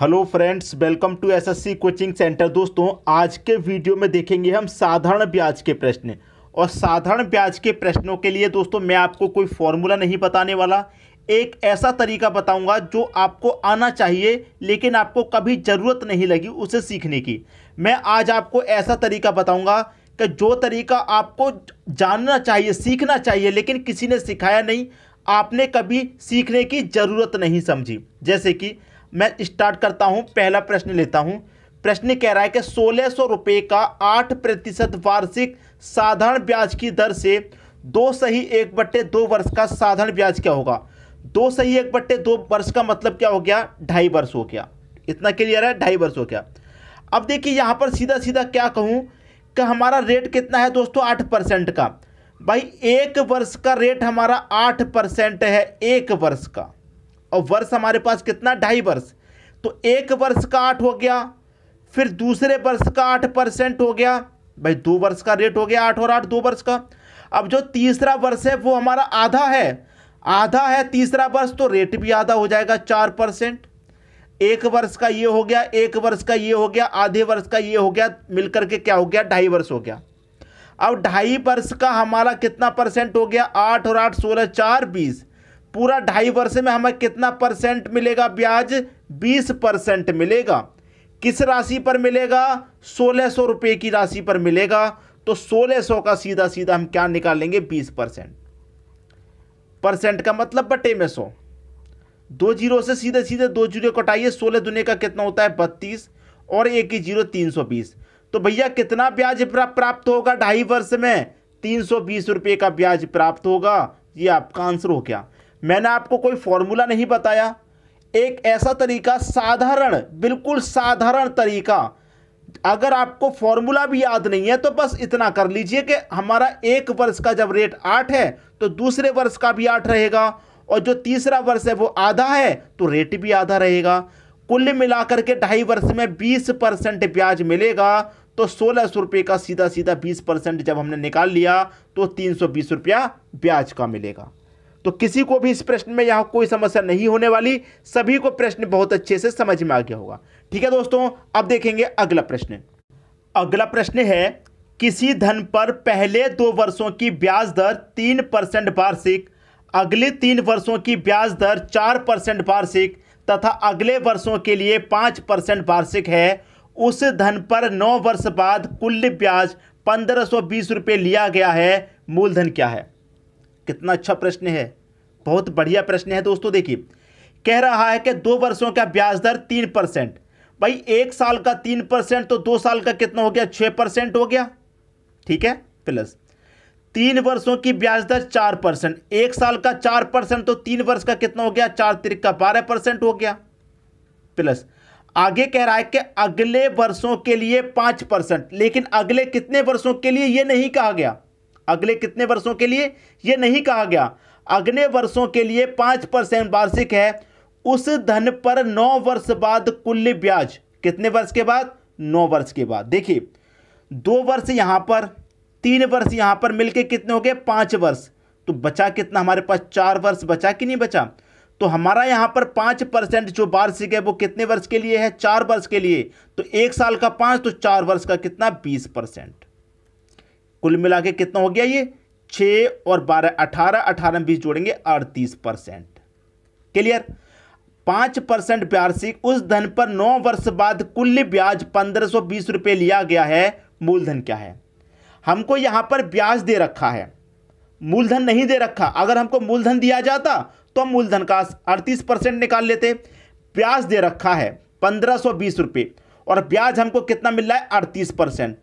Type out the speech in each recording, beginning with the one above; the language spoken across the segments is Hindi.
hello friends welcome to SSC coaching centre दोस्तों आज के वीडियो में देखेंगे हम साधारण ब्याज के प्रश्न और साधारण ब्याज के प्रश्नों के लिए दोस्तों मैं आपको कोई फॉर्मूला नहीं बताने वाला एक ऐसा तरीका बताऊंगा जो आपको आना चाहिए लेकिन आपको कभी ज़रूरत नहीं लगी उसे सीखने की मैं आज आपको ऐसा तरीका बताऊँगा कि जो तरीका आपको जानना चाहिए सीखना चाहिए लेकिन किसी ने सिखाया नहीं आपने कभी सीखने की ज़रूरत नहीं समझी जैसे कि मैं स्टार्ट करता हूँ पहला प्रश्न लेता हूँ प्रश्न कह रहा है कि सोलह सौ रुपये का आठ प्रतिशत वार्षिक साधारण ब्याज की दर से दो सही एक बट्टे दो वर्ष का साधारण ब्याज क्या होगा दो सही एक बट्टे दो वर्ष का मतलब क्या हो गया ढाई वर्ष हो गया इतना क्लियर है ढाई वर्ष हो गया अब देखिए यहाँ पर सीधा सीधा क्या कहूँ कि हमारा रेट कितना है दोस्तों आठ परसेंट का भाई एक वर्ष का रेट हमारा आठ परसेंट है एक वर्ष का और वर्ष हमारे पास कितना ढाई वर्ष तो एक वर्ष का आठ हो गया फिर दूसरे वर्ष का आठ परसेंट हो गया भाई दो वर्ष का रेट हो गया आठ और आठ दो वर्ष का अब जो तीसरा वर्ष है वो हमारा आधा है आधा है तीसरा वर्ष तो रेट भी आधा हो जाएगा चार परसेंट एक वर्ष का ये हो गया एक वर्ष का ये हो गया आधे वर्ष का ये हो गया मिलकर के क्या हो गया ढाई वर्ष हो गया अब ढाई वर्ष का हमारा कितना परसेंट हो गया आठ और आठ सोलह चार बीस पूरा ढाई वर्ष में हमें कितना परसेंट मिलेगा ब्याज बीस परसेंट मिलेगा किस राशि पर मिलेगा सोलह सौ रुपये की राशि पर मिलेगा तो सोलह सौ का सीधा सीधा हम क्या निकालेंगे बीस परसेंट परसेंट का मतलब बटे में सौ दो जीरो से सीधे सीधे दो जीरो कटाइए सोलह दुनिया का कितना होता है बत्तीस और एक ही जीरो तीन सौ बीस तो भैया कितना ब्याज प्राप्त होगा ढाई वर्ष में तीन सौ बीस रुपये का ब्याज प्राप्त होगा ये आपका आंसर हो गया मैंने आपको कोई फॉर्मूला नहीं बताया एक ऐसा तरीका साधारण बिल्कुल साधारण तरीका अगर आपको फॉर्मूला भी याद नहीं है तो बस इतना कर लीजिए कि हमारा एक वर्ष का जब रेट आठ है तो दूसरे वर्ष का भी आठ रहेगा और जो तीसरा वर्ष है वो आधा है तो रेट भी आधा रहेगा कुल मिलाकर के ढाई वर्ष में बीस परसेंट ब्याज मिलेगा तो सोलह सौ रुपये का सीधा सीधा बीस परसेंट जब हमने निकाल लिया तो तीन सौ बीस रुपया ब्याज का मिलेगा तो किसी को भी इस प्रश्न में यहाँ कोई समस्या नहीं होने वाली सभी को प्रश्न बहुत अच्छे से समझ में आ गया होगा ठीक है दोस्तों अब देखेंगे अगला प्रश्न अगला प्रश्न है किसी धन पर पहले दो वर्षों की ब्याज दर तीन परसेंट वार्षिक अगले तीन वर्षों की ब्याज दर चार परसेंट वार्षिक तथा अगले वर्षों के लिए पाँच परसेंट वार्षिक है उस धन पर नौ वर्ष बाद कुल ब्याज पंद्रह सौ बीस रुपये लिया गया है मूलधन क्या है कितना अच्छा प्रश्न है बहुत बढ़िया प्रश्न है दोस्तों देखिए कह रहा है कि दो वर्षों का ब्याज दर तीन परसेंट भाई एक साल का तीन परसेंट तो दो साल का कितना हो गया छः परसेंट हो गया ठीक है प्लस तीन वर्षों की ब्याज दर चार परसेंट एक साल का चार परसेंट तो तीन वर्ष का कितना हो गया चार तिर का बारह परसेंट हो गया प्लस आगे कह रहा है कि अगले वर्षों के लिए पाँच परसेंट लेकिन अगले कितने वर्षों के लिए ये नहीं कहा गया अगले कितने वर्षों के लिए यह नहीं कहा गया अगले वर्षों के लिए पांच परसेंट वार्षिक है उस धन पर नौ वर्ष बाद कुल ब्याज कितने वर्ष के बाद नौ वर्ष के बाद देखिए दो वर्ष यहां पर तीन वर्ष यहां पर मिलकर कितने हो गए पांच वर्ष तो बचा कितना हमारे पास चार वर्ष बचा कि नहीं बचा तो हमारा यहां पर पांच परसेंट जो वार्षिक है वो कितने वर्ष के लिए है चार वर्ष के लिए तो एक साल का पांच तो चार वर्ष का कितना बीस परसेंट कुल मिला के कितना हो गया ये छः और बारह अठारह अठारह बीस जोड़ेंगे अड़तीस परसेंट क्लियर पाँच परसेंट ब्याज से उस धन पर नौ वर्ष बाद कुल ब्याज पंद्रह सौ बीस रुपये लिया गया है मूलधन क्या है हमको यहाँ पर ब्याज दे रखा है मूलधन नहीं दे रखा अगर हमको मूलधन दिया जाता तो मूलधन का अड़तीस परसेंट निकाल लेते ब्याज दे रखा है पंद्रह सौ बीस रुपये और ब्याज हमको कितना मिल रहा है अड़तीस परसेंट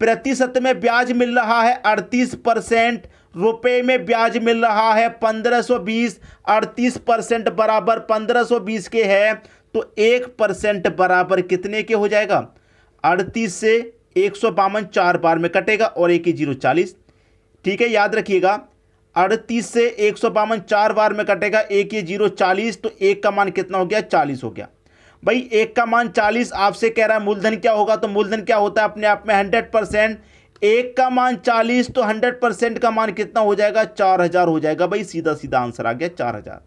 प्रतिशत में ब्याज मिल रहा है अड़तीस परसेंट रुपये में ब्याज मिल रहा है पंद्रह सौ बीस अड़तीस परसेंट बराबर पंद्रह सौ बीस के है तो एक परसेंट बराबर कितने के हो जाएगा अड़तीस से एक सौ बावन चार बार में कटेगा और एक ही जीरो चालीस ठीक है याद रखिएगा अड़तीस से एक सौ बावन चार बार में कटेगा एक ही जीरो चालीस तो एक का मान कितना हो गया चालीस हो गया भाई एक का मान चालीस आपसे कह रहा है मूलधन क्या होगा तो मूलधन क्या होता है अपने आप में हंड्रेड परसेंट एक का मान चालीस तो हंड्रेड परसेंट का मान कितना हो जाएगा चार हजार हो जाएगा भाई सीधा सीधा आंसर आ गया चार हजार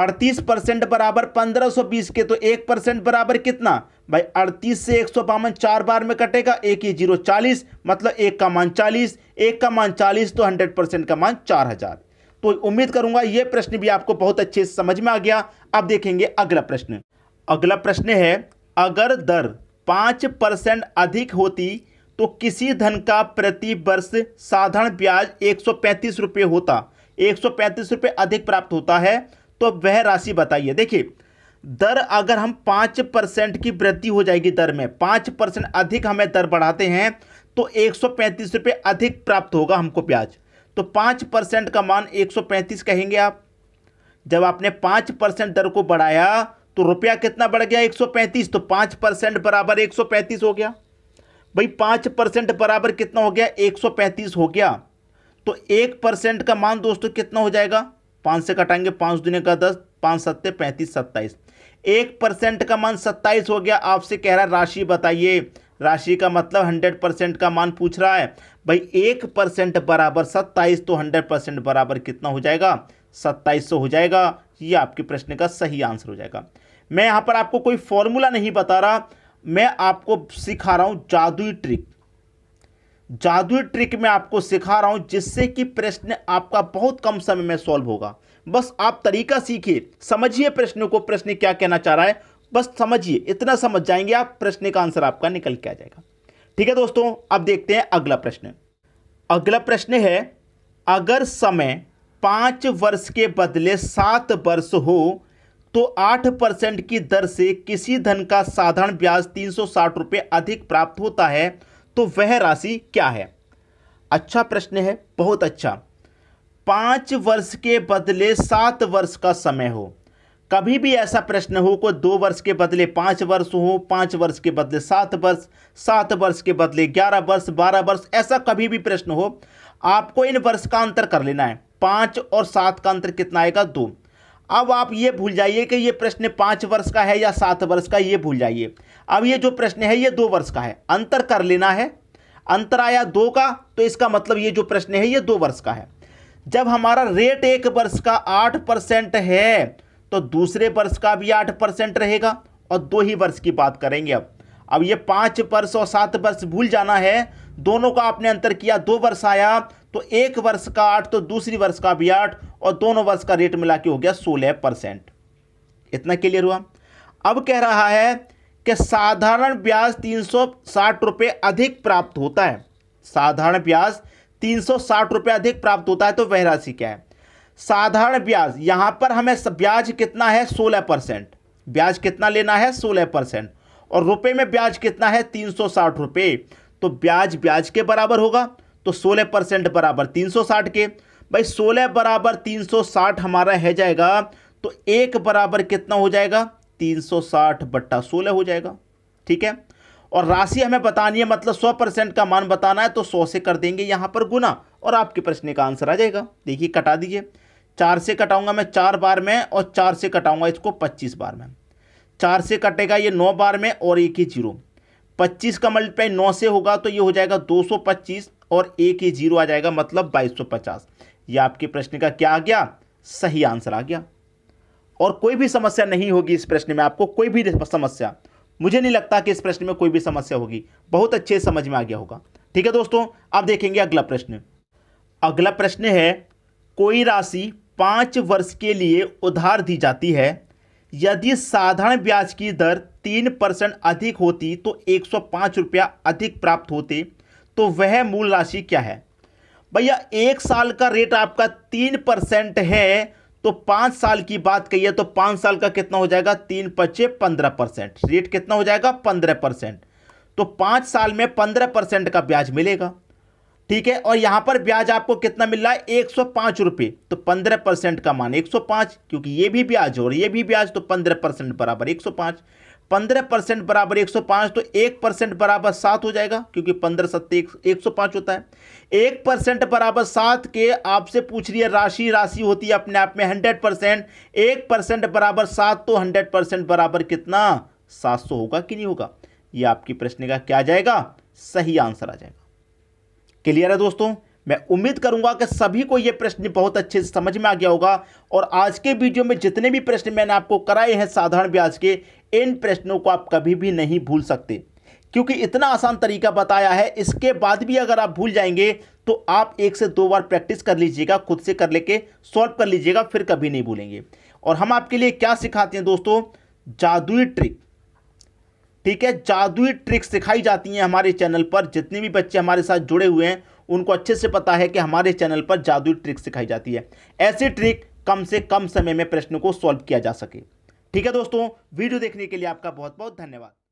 अड़तीस परसेंट बराबर पंद्रह सौ बीस के तो एक परसेंट बराबर कितना भाई अड़तीस से एक सौ बावन चार बार में कटेगा एक ही जीरो चालीस मतलब एक का मान चालीस एक का मान चालीस तो हंड्रेड परसेंट का मान चार हजार तो उम्मीद करूंगा यह प्रश्न भी आपको बहुत अच्छे से समझ में आ गया अब देखेंगे अगला प्रश्न अगला प्रश्न है अगर दर पांच परसेंट अधिक होती तो किसी धन का प्रति वर्ष साधारण ब्याज एक सौ पैंतीस रुपये होता एक सौ पैंतीस रुपये अधिक प्राप्त होता है तो वह राशि बताइए देखिए दर अगर हम पाँच परसेंट की वृद्धि हो जाएगी दर में पाँच परसेंट अधिक हमें दर बढ़ाते हैं तो एक सौ पैंतीस रुपये अधिक प्राप्त होगा हमको ब्याज तो पाँच परसेंट का मान एक सौ पैंतीस कहेंगे आप जब आपने पाँच परसेंट दर को बढ़ाया तो रुपया कितना बढ़ गया एक सौ पैंतीस तो पाँच परसेंट बराबर एक सौ पैंतीस हो गया भाई पाँच परसेंट बराबर कितना हो गया एक सौ पैंतीस हो गया तो एक परसेंट का मान दोस्तों कितना हो जाएगा पाँच से कटाएंगे पाँच दुनिया का दस पाँच सत्ते पैंतीस सत्ताईस एक परसेंट का मान सत्ताईस हो गया आपसे कह रहा राशि बताइए राशि का मतलब हंड्रेड परसेंट का मान पूछ रहा है भाई एक परसेंट बराबर सत्ताईस तो हंड्रेड परसेंट बराबर कितना हो जाएगा सत्ताईस सौ हो जाएगा ये आपके प्रश्न का सही आंसर हो जाएगा मैं यहाँ पर आपको कोई फॉर्मूला नहीं बता रहा मैं आपको सिखा रहा हूँ जादुई ट्रिक जादुई ट्रिक में आपको सिखा रहा हूँ जिससे कि प्रश्न आपका बहुत कम समय में सॉल्व होगा बस आप तरीका सीखिए समझिए प्रश्नों को प्रश्न क्या कहना चाह रहा है बस समझिए इतना समझ जाएंगे आप प्रश्न का आंसर आपका निकल के आ जाएगा ठीक है दोस्तों अब देखते हैं अगला प्रश्न अगला प्रश्न है अगर समय पाँच वर्ष के बदले सात वर्ष हो तो आठ परसेंट की दर से किसी धन का साधारण ब्याज तीन सौ साठ रुपये अधिक प्राप्त होता है तो वह राशि क्या है अच्छा प्रश्न है बहुत अच्छा पाँच वर्ष के बदले सात वर्ष का समय हो कभी भी ऐसा प्रश्न हो को दो वर्ष के बदले पाँच वर्ष हो पाँच वर्ष के बदले सात वर्ष सात वर्ष के बदले ग्यारह वर्ष बारह वर्ष ऐसा कभी भी प्रश्न हो आपको इन वर्ष का अंतर कर लेना है पाँच और सात का अंतर कितना आएगा दो अब आप ये भूल जाइए कि ये प्रश्न पाँच वर्ष का है या सात वर्ष का ये भूल जाइए अब ये जो प्रश्न है ये दो वर्ष का है अंतर कर लेना है अंतर आया दो का तो इसका मतलब ये जो प्रश्न है ये दो वर्ष का है जब हमारा रेट एक वर्ष का आठ परसेंट है तो दूसरे वर्ष का भी आठ परसेंट रहेगा और दो ही वर्ष की बात करेंगे अब अब ये पाँच वर्ष और सात वर्ष भूल जाना है दोनों का आपने अंतर किया दो वर्ष आया तो एक वर्ष का आठ तो दूसरी वर्ष का भी आठ और दोनों वर्ष का रेट मिला के हो गया सोलह परसेंट इतना क्लियर हुआ अब कह रहा है कि साधारण ब्याज तीन सौ साठ रुपये अधिक प्राप्त होता है साधारण ब्याज तीन सौ साठ रुपये अधिक प्राप्त होता है तो वह राशि क्या है साधारण ब्याज यहाँ पर हमें ब्याज कितना है सोलह परसेंट ब्याज कितना लेना है सोलह परसेंट और रुपए में ब्याज कितना है तीन सौ साठ रुपये तो ब्याज ब्याज के बराबर होगा तो सोलह परसेंट बराबर तीन सौ साठ के भाई सोलह बराबर तीन सौ साठ हमारा है जाएगा तो एक बराबर कितना हो जाएगा तीन सौ साठ बट्टा सोलह हो जाएगा ठीक है और राशि हमें बतानी है मतलब सौ परसेंट का मान बताना है तो सौ से कर देंगे यहाँ पर गुना और आपके प्रश्न का आंसर आ जाएगा देखिए कटा दीजिए चार से कटाऊंगा मैं चार बार में और चार से कटाऊंगा इसको पच्चीस बार में चार से कटेगा ये नौ बार में और एक ही जीरो पच्चीस का मल्टीप्लाई नौ से होगा तो ये हो जाएगा दो सौ पच्चीस और एक ही जीरो आ जाएगा मतलब बाईस सौ पचास ये आपके प्रश्न का क्या आ गया सही आंसर आ गया और कोई भी समस्या नहीं होगी इस प्रश्न में आपको कोई भी समस्या मुझे नहीं लगता कि इस प्रश्न में कोई भी समस्या होगी बहुत अच्छे समझ में आ गया होगा ठीक है दोस्तों अब देखेंगे अगला प्रश्न अगला प्रश्न है कोई राशि पाँच वर्ष के लिए उधार दी जाती है यदि साधारण ब्याज की दर तीन परसेंट अधिक होती तो एक सौ पाँच रुपया अधिक प्राप्त होते तो वह मूल राशि क्या है भैया एक साल का रेट आपका तीन परसेंट है तो पाँच साल की बात कही है तो पाँच साल का कितना हो जाएगा तीन पच्चे पंद्रह परसेंट रेट कितना हो जाएगा पंद्रह परसेंट तो पाँच साल में पंद्रह परसेंट का ब्याज मिलेगा ठीक है और यहां पर ब्याज आपको कितना मिल रहा है एक सौ पांच रुपए तो पंद्रह परसेंट का मान एक सौ पांच क्योंकि ये भी ब्याज और ये भी ब्याज तो पंद्रह परसेंट बराबर एक सौ पांच पंद्रह परसेंट बराबर एक सौ पांच तो एक परसेंट बराबर सात हो जाएगा क्योंकि पंद्रह सत्य एक, सौ पांच होता है एक परसेंट बराबर सात के आपसे पूछ रही है राशि राशि होती है अपने आप में हंड्रेड परसेंट एक परसेंट बराबर सात तो हंड्रेड परसेंट बराबर कितना सात सौ होगा कि नहीं होगा यह आपकी प्रश्न का क्या जाएगा सही आंसर आ जाएगा क्लियर है दोस्तों मैं उम्मीद करूंगा कि सभी को ये प्रश्न बहुत अच्छे से समझ में आ गया होगा और आज के वीडियो में जितने भी प्रश्न मैंने आपको कराए हैं साधारण ब्याज के इन प्रश्नों को आप कभी भी नहीं भूल सकते क्योंकि इतना आसान तरीका बताया है इसके बाद भी अगर आप भूल जाएंगे तो आप एक से दो बार प्रैक्टिस कर लीजिएगा खुद से कर लेके सॉल्व कर लीजिएगा फिर कभी नहीं भूलेंगे और हम आपके लिए क्या सिखाते हैं दोस्तों जादुई ट्रिक ठीक है जादुई ट्रिक्स सिखाई जाती हैं हमारे चैनल पर जितने भी बच्चे हमारे साथ जुड़े हुए हैं उनको अच्छे से पता है कि हमारे चैनल पर जादुई ट्रिक सिखाई जाती है ऐसी ट्रिक कम से कम समय में प्रश्नों को सॉल्व किया जा सके ठीक है दोस्तों वीडियो देखने के लिए आपका बहुत बहुत धन्यवाद